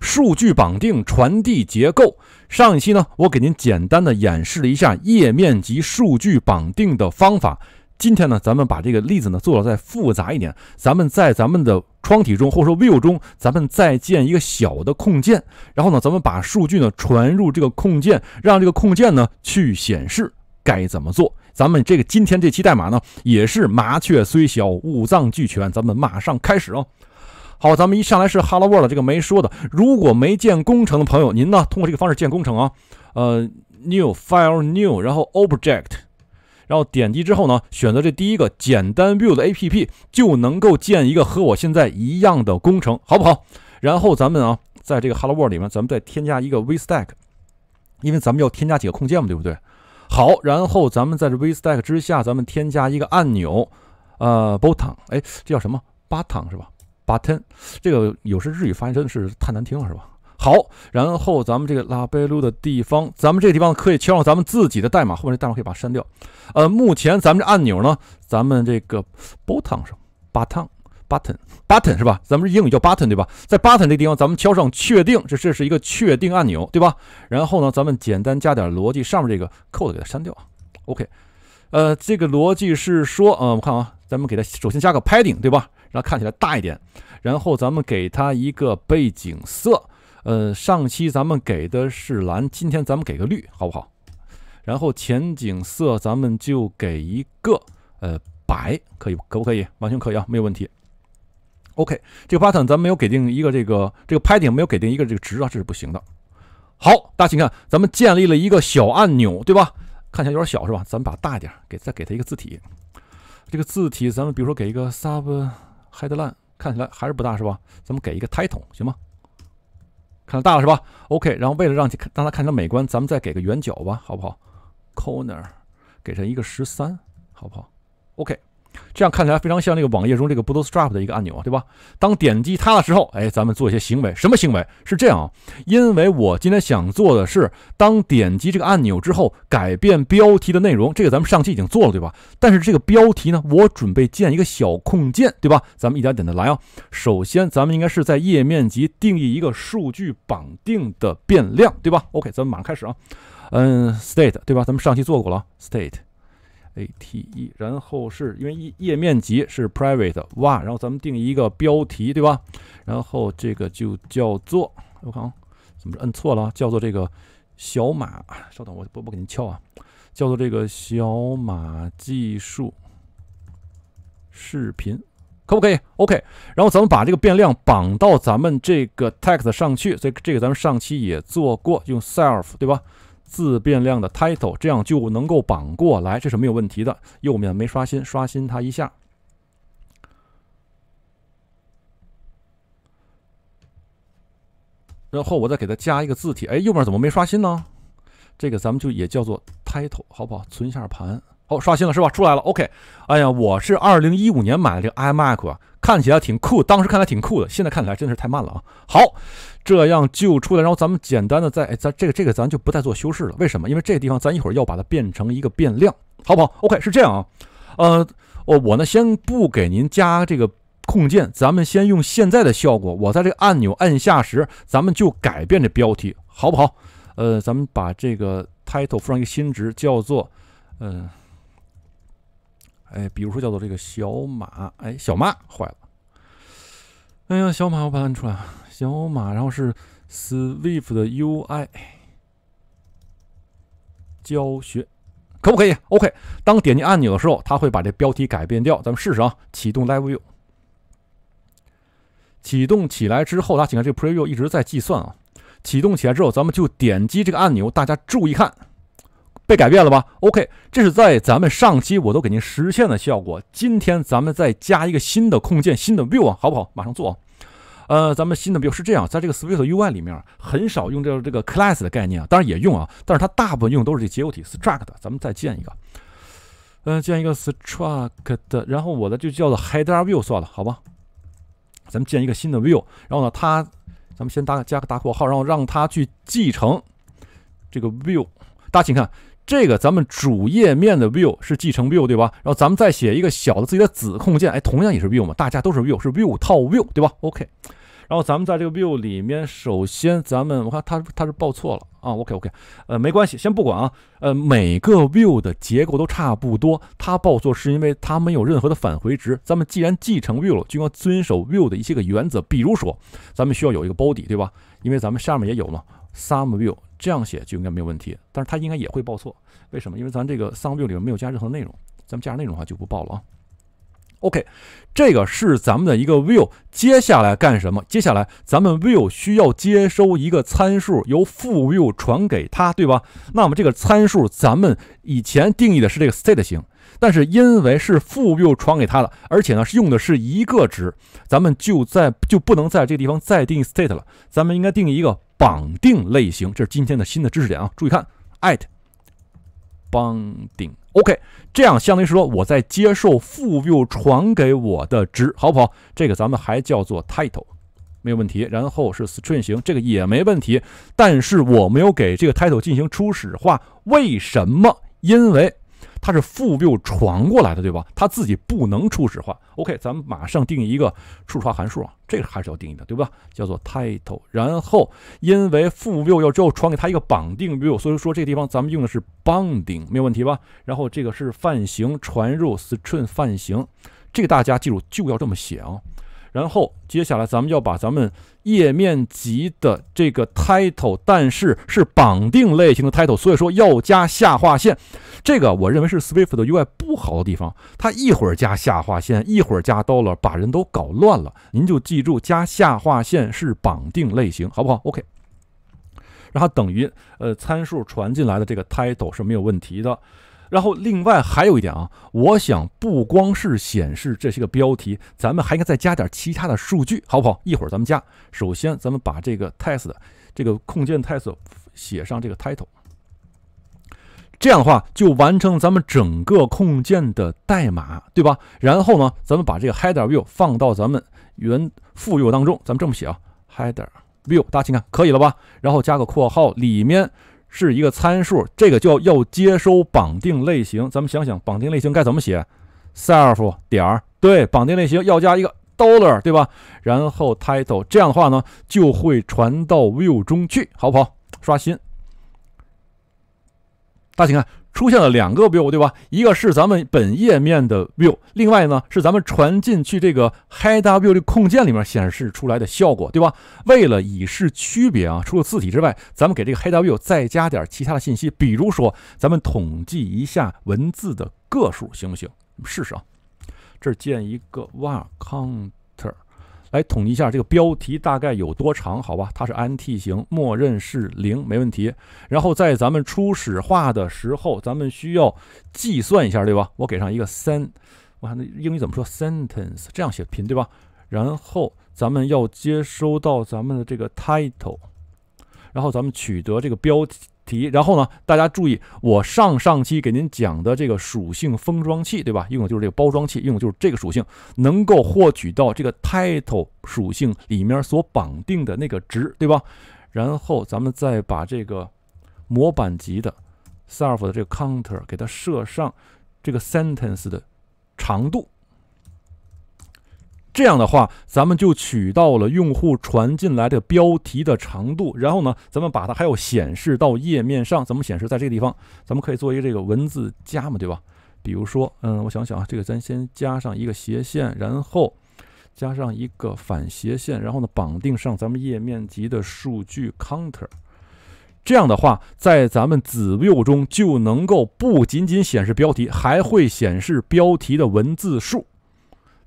数据绑定传递结构。上一期呢，我给您简单的演示了一下页面级数据绑定的方法。今天呢，咱们把这个例子呢做得再复杂一点。咱们在咱们的窗体中，或者说 View 中，咱们再建一个小的控件，然后呢，咱们把数据呢传入这个控件，让这个控件呢去显示该怎么做。咱们这个今天这期代码呢，也是麻雀虽小，五脏俱全。咱们马上开始哦。好，咱们一上来是 Hello World 这个没说的。如果没建工程的朋友，您呢通过这个方式建工程啊。呃，New File New，然后 Object，然后点击之后呢，选择这第一个简单 Build App，就能够建一个和我现在一样的工程，好不好？然后咱们啊，在这个 Hello World 里面，咱们再添加一个 v i Stack，因为咱们要添加几个控件嘛，对不对？好，然后咱们在这 v i Stack 之下，咱们添加一个按钮，呃，Button，哎，这叫什么？Button 是吧？button，这个有时日语发音真的是太难听了，是吧？好，然后咱们这个拉贝路的地方，咱们这个地方可以敲上咱们自己的代码，后面这代码可以把它删掉。呃，目前咱们这按钮呢，咱们这个 button 上，button button button 是吧？咱们这英语叫 button 对吧？在 button 这地方，咱们敲上确定，这这是一个确定按钮对吧？然后呢，咱们简单加点逻辑，上面这个扣子给它删掉。OK，呃，这个逻辑是说，呃，我看啊，咱们给它首先加个 padding 对吧？让它看起来大一点，然后咱们给它一个背景色，呃，上期咱们给的是蓝，今天咱们给个绿，好不好？然后前景色咱们就给一个，呃，白，可以，可不可以？完全可以啊，没有问题。OK，这个 button 咱们没有给定一个这个这个拍顶没有给定一个这个值啊，这是不行的。好，大家请看，咱们建立了一个小按钮，对吧？看起来有点小，是吧？咱们把大一点，给再给它一个字体，这个字体咱们比如说给一个 sub。h i n 烂，看起来还是不大是吧？咱们给一个 title 行吗？看大了是吧？OK，然后为了让它让它看起来美观，咱们再给个圆角吧，好不好？Corner，给它一个十三，好不好？OK。这样看起来非常像那个网页中这个 Bootstrap 的一个按钮啊，对吧？当点击它的时候，哎，咱们做一些行为，什么行为？是这样啊，因为我今天想做的是，当点击这个按钮之后，改变标题的内容。这个咱们上期已经做了，对吧？但是这个标题呢，我准备建一个小控件，对吧？咱们一点点的来啊。首先，咱们应该是在页面级定义一个数据绑定的变量，对吧？OK，咱们马上开始啊。嗯，state，对吧？咱们上期做过了，state。a t e，然后是因为页面级是 private 哇，然后咱们定一个标题对吧？然后这个就叫做我啊，怎么摁错了？叫做这个小马，稍等，我我我给您敲啊，叫做这个小马技术视频，可不可以？OK，然后咱们把这个变量绑到咱们这个 text 上去，所以这个咱们上期也做过，用 self 对吧？自变量的 title，这样就能够绑过来，这是没有问题的。右面没刷新，刷新它一下。然后我再给它加一个字体，哎，右面怎么没刷新呢？这个咱们就也叫做 title，好不好？存一下盘。好，刷新了是吧？出来了，OK。哎呀，我是二零一五年买的这个 iMac 啊，看起来挺酷，当时看来挺酷的，现在看起来真的是太慢了啊。好，这样就出来，然后咱们简单的在咱这个这个咱就不再做修饰了，为什么？因为这个地方咱一会儿要把它变成一个变量，好不好？OK，是这样啊。呃，我我呢先不给您加这个控件，咱们先用现在的效果。我在这个按钮按下时，咱们就改变这标题，好不好？呃，咱们把这个 title 放上一个新值，叫做嗯。哎，比如说叫做这个小马，哎，小马坏了。哎呀，小马，我把它按出来，小马，然后是 Swift 的 UI 教学，可不可以？OK，当点击按钮的时候，它会把这标题改变掉。咱们试试啊，启动 Live View。启动起来之后，大家请看这个 Preview 一直在计算啊。启动起来之后，咱们就点击这个按钮，大家注意看。被改变了吧？OK，这是在咱们上期我都给您实现的效果。今天咱们再加一个新的控件，新的 View 啊，好不好？马上做。啊。呃，咱们新的 View 是这样，在这个 Swift UI 里面很少用这个这个 Class 的概念啊，当然也用啊，但是它大部分用都是这结构体 Struct 咱们再建一个，嗯，建一个 Struct 然后我的就叫做 HeaderView 算了，好吧？咱们建一个新的 View，然后呢，它咱们先搭加个大括号，然后让它去继承这个 View。大家请看。这个咱们主页面的 view 是继承 view 对吧？然后咱们再写一个小的自己的子控件，哎，同样也是 view 嘛，大家都是 view，是 view 套 view 对吧？OK。然后咱们在这个 view 里面，首先咱们我看它它是报错了啊。OK OK，呃，没关系，先不管啊。呃，每个 view 的结构都差不多，它报错是因为它没有任何的返回值。咱们既然继承 view，就要遵守 view 的一些个原则，比如说咱们需要有一个 body 对吧？因为咱们下面也有嘛，some view。这样写就应该没有问题，但是它应该也会报错，为什么？因为咱这个 some view 里面没有加任何内容，咱们加上内容的话就不报了啊。OK，这个是咱们的一个 view，接下来干什么？接下来咱们 view 需要接收一个参数，由负 view 传给它，对吧？那我们这个参数咱们以前定义的是这个 state 型，但是因为是负 view 传给它的，而且呢是用的是一个值，咱们就在就不能在这个地方再定义 state 了，咱们应该定一个。绑定类型，这是今天的新的知识点啊！注意看，at，绑定，OK，这样相当于是说我在接受父 view 传给我的值，好不好？这个咱们还叫做 title，没有问题。然后是 string 型，这个也没问题，但是我没有给这个 title 进行初始化，为什么？因为它是负 view 传过来的，对吧？它自己不能初始化。OK，咱们马上定义一个初始化函数啊，这个还是要定义的，对吧？叫做 title，然后因为负 view 要之后传给它一个绑定 view，所以说这个地方咱们用的是 b u n d i n g 没有问题吧？然后这个是泛型传入 string 泛型，这个大家记住就要这么写啊。然后接下来咱们要把咱们页面级的这个 title，但是是绑定类型的 title，所以说要加下划线。这个我认为是 SwiftUI 的不好的地方，它一会儿加下划线，一会儿加 dollar，把人都搞乱了。您就记住，加下划线是绑定类型，好不好？OK，然后等于呃参数传进来的这个 title 是没有问题的。然后另外还有一点啊，我想不光是显示这些个标题，咱们还应该再加点其他的数据，好不好？一会儿咱们加。首先，咱们把这个 test 的这个控件 test 写上这个 title，这样的话就完成咱们整个控件的代码，对吧？然后呢，咱们把这个 header view 放到咱们原副页当中，咱们这么写啊，header view，大家请看，可以了吧？然后加个括号，里面。是一个参数，这个叫要接收绑定类型。咱们想想，绑定类型该怎么写？self 点儿对，绑定类型要加一个 dollar，对吧？然后 title，这样的话呢，就会传到 view 中去，好不好？刷新，大家请看，出现了两个 view，对吧？一个是咱们本页面的 view，另外呢是咱们传进去这个 h i W 这控件里面显示出来的效果，对吧？为了以示区别啊，除了字体之外，咱们给这个 h i W 再加点其他的信息，比如说咱们统计一下文字的个数，行不行？试试啊，这儿建一个 var counter。来统计一下这个标题大概有多长，好吧？它是 int 型，默认是零，没问题。然后在咱们初始化的时候，咱们需要计算一下，对吧？我给上一个三，我看那英语怎么说，sentence，这样写拼对吧？然后咱们要接收到咱们的这个 title，然后咱们取得这个标题。题，然后呢，大家注意，我上上期给您讲的这个属性封装器，对吧？用的就是这个包装器，用的就是这个属性，能够获取到这个 title 属性里面所绑定的那个值，对吧？然后咱们再把这个模板级的 self 的这个 counter 给它设上这个 sentence 的长度。这样的话，咱们就取到了用户传进来的标题的长度。然后呢，咱们把它还有显示到页面上。怎么显示？在这个地方，咱们可以做一个这个文字加嘛，对吧？比如说，嗯，我想想啊，这个咱先加上一个斜线，然后加上一个反斜线，然后呢，绑定上咱们页面级的数据 counter。这样的话，在咱们子 view 中就能够不仅仅显示标题，还会显示标题的文字数。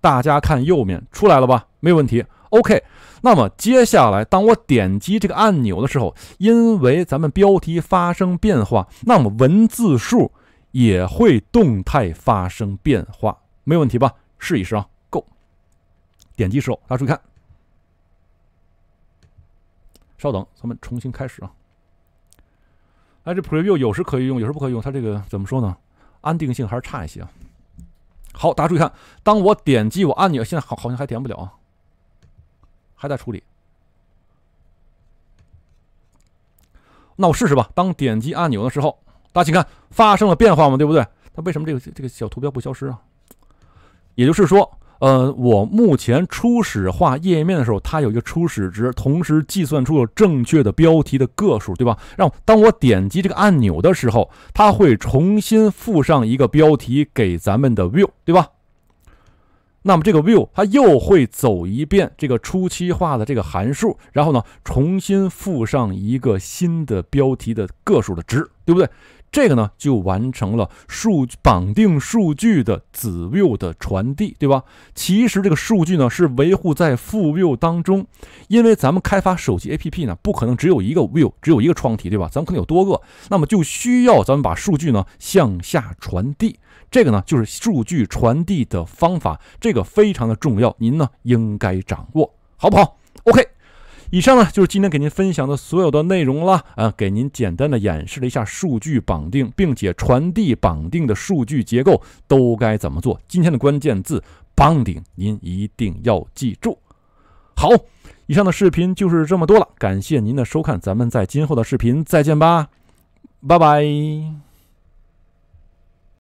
大家看右面出来了吧？没有问题。OK，那么接下来当我点击这个按钮的时候，因为咱们标题发生变化，那么文字数也会动态发生变化，没有问题吧？试一试啊。Go，点击时候，大家注意看。稍等，咱们重新开始啊。哎，这 Preview 有时可以用，有时不可以用。它这个怎么说呢？安定性还是差一些啊。好，大家注意看，当我点击我按钮，现在好好像还点不了啊，还在处理。那我试试吧。当点击按钮的时候，大家请看发生了变化吗？对不对？它为什么这个这个小图标不消失啊？也就是说。呃，我目前初始化页面的时候，它有一个初始值，同时计算出了正确的标题的个数，对吧？让当我点击这个按钮的时候，它会重新附上一个标题给咱们的 view，对吧？那么这个 view 它又会走一遍这个初期化的这个函数，然后呢，重新附上一个新的标题的个数的值，对不对？这个呢，就完成了数绑定数据的子 view 的传递，对吧？其实这个数据呢，是维护在父 view 当中，因为咱们开发手机 APP 呢，不可能只有一个 view，只有一个窗体，对吧？咱们可能有多个，那么就需要咱们把数据呢向下传递，这个呢就是数据传递的方法，这个非常的重要，您呢应该掌握，好不好？以上呢就是今天给您分享的所有的内容了啊，给您简单的演示了一下数据绑定，并且传递绑定的数据结构都该怎么做。今天的关键字绑定您一定要记住。好，以上的视频就是这么多了，感谢您的收看，咱们在今后的视频再见吧，拜拜。